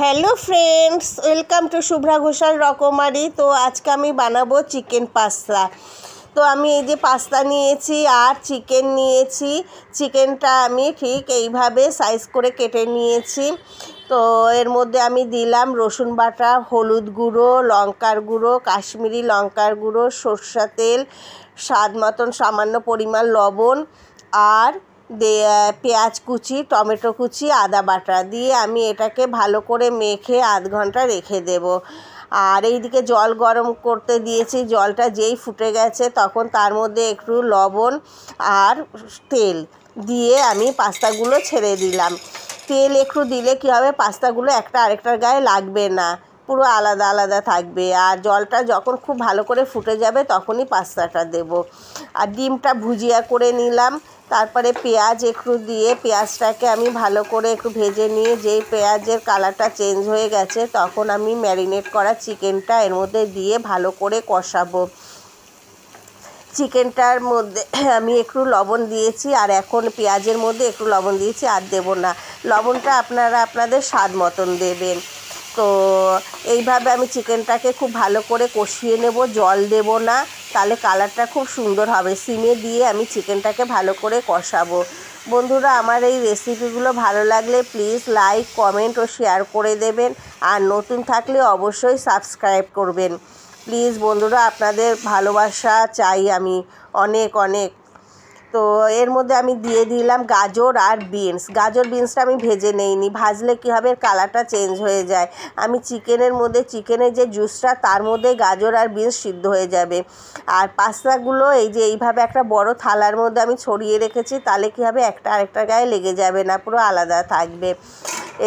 hello friends welcome to Shubhra Ghoshal রকমারি তো আজকে আমি বানাবো চিকেন পাস্তা তো আমি এই যে পাস্তা নিয়েছি আর চিকেন নিয়েছি চিকেনটা আমি ঠিক এইভাবে সাইজ করে কেটে নিয়েছি তো এর মধ্যে আমি দিলাম রসুন বাটা হলুদ গুঁড়ো লঙ্কার গুঁড়ো কাশ্মীরি লঙ্কার গুঁড়ো সর্ষা তেল স্বাদ মতন সামান্য পরিমাণ লবণ আর পেঁয়াজ কুচি টমেটো কুচি আদা বাটা দিয়ে আমি এটাকে ভালো করে মেখে আধ ঘন্টা রেখে দেব আর এইদিকে জল গরম করতে দিয়েছি জলটা যেই ফুটে গেছে তখন তার মধ্যে একটু লবণ আর তেল দিয়ে আমি পাস্তাগুলো ছেড়ে দিলাম তেল একটু দিলে কী হবে পাস্তাগুলো একটা আরেকটার গায়ে লাগবে না পুরো আলাদা আলাদা থাকবে আর জলটা যখন খুব ভালো করে ফুটে যাবে তখনই পাস্তাটা দেব আর ডিমটা ভুজিয়া করে নিলাম তারপরে পেঁয়াজ একটু দিয়ে পেঁয়াজটাকে আমি ভালো করে একটু ভেজে নিয়ে যেই পেঁয়াজের কালারটা চেঞ্জ হয়ে গেছে তখন আমি ম্যারিনেট করা চিকেনটা এর মধ্যে দিয়ে ভালো করে কষাবো চিকেনটার মধ্যে আমি একটু লবণ দিয়েছি আর এখন পেঁয়াজের মধ্যে একটু লবণ দিয়েছি আর দেবো না লবণটা আপনারা আপনাদের স্বাদ মতন দেবেন তো এইভাবে আমি চিকেনটাকে খুব ভালো করে কষিয়ে নেব জল দেব না তাহলে কালারটা খুব সুন্দর হবে সিমে দিয়ে আমি চিকেনটাকে ভালো করে কষাবো বন্ধুরা আমার এই রেসিপিগুলো ভালো লাগলে প্লিজ লাইক কমেন্ট ও শেয়ার করে দেবেন আর নতুন থাকলে অবশ্যই সাবস্ক্রাইব করবেন প্লিজ বন্ধুরা আপনাদের ভালোবাসা চাই আমি অনেক অনেক তো এর মধ্যে আমি দিয়ে দিলাম গাজর আর বিনস গাজর বিনসটা আমি ভেজে নেইনি ভাজলে কী হবে কালারটা চেঞ্জ হয়ে যায় আমি চিকেনের মধ্যে চিকেনের যে জুসটা তার মধ্যে গাজর আর বিনস সিদ্ধ হয়ে যাবে আর পাস্তাগুলো এই যে এইভাবে একটা বড় থালার মধ্যে আমি ছড়িয়ে রেখেছি তাহলে কী হবে একটা আরেকটা গায়ে লেগে যাবে না পুরো আলাদা থাকবে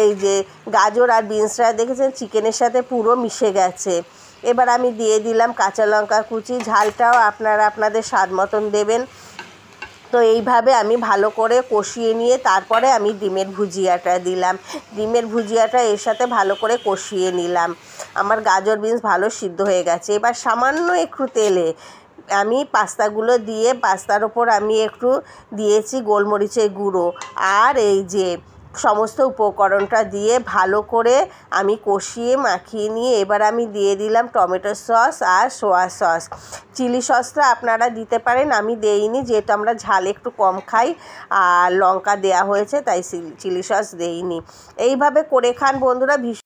এই যে গাজর আর বিনসটা দেখেছেন চিকেনের সাথে পুরো মিশে গেছে এবার আমি দিয়ে দিলাম কাঁচা লঙ্কা কুচি ঝালটাও আপনারা আপনাদের স্বাদ মতন দেবেন তো এইভাবে আমি ভালো করে কষিয়ে নিয়ে তারপরে আমি ডিমের ভুজিয়াটা দিলাম ডিমের ভুজিয়াটা এর সাথে ভালো করে কষিয়ে নিলাম আমার গাজর বিনস ভালো সিদ্ধ হয়ে গেছে এবার সামান্য একটু তেলে আমি পাস্তাগুলো দিয়ে পাস্তার ওপর আমি একটু দিয়েছি গোলমরিচের গুঁড়ো আর এই যে সমস্ত উপকরণটা দিয়ে ভালো করে আমি কষিয়ে মাখিয়ে নিয়ে এবার আমি দিয়ে দিলাম টমেটো সস আর সোয়া সস চিলি সসটা আপনারা দিতে পারেন আমি দেইনি যেহেতু আমরা ঝাল একটু কম খাই আর লঙ্কা দেয়া হয়েছে তাই চিলি সস দেইনি এইভাবে করে খান বন্ধুরা ভীষণ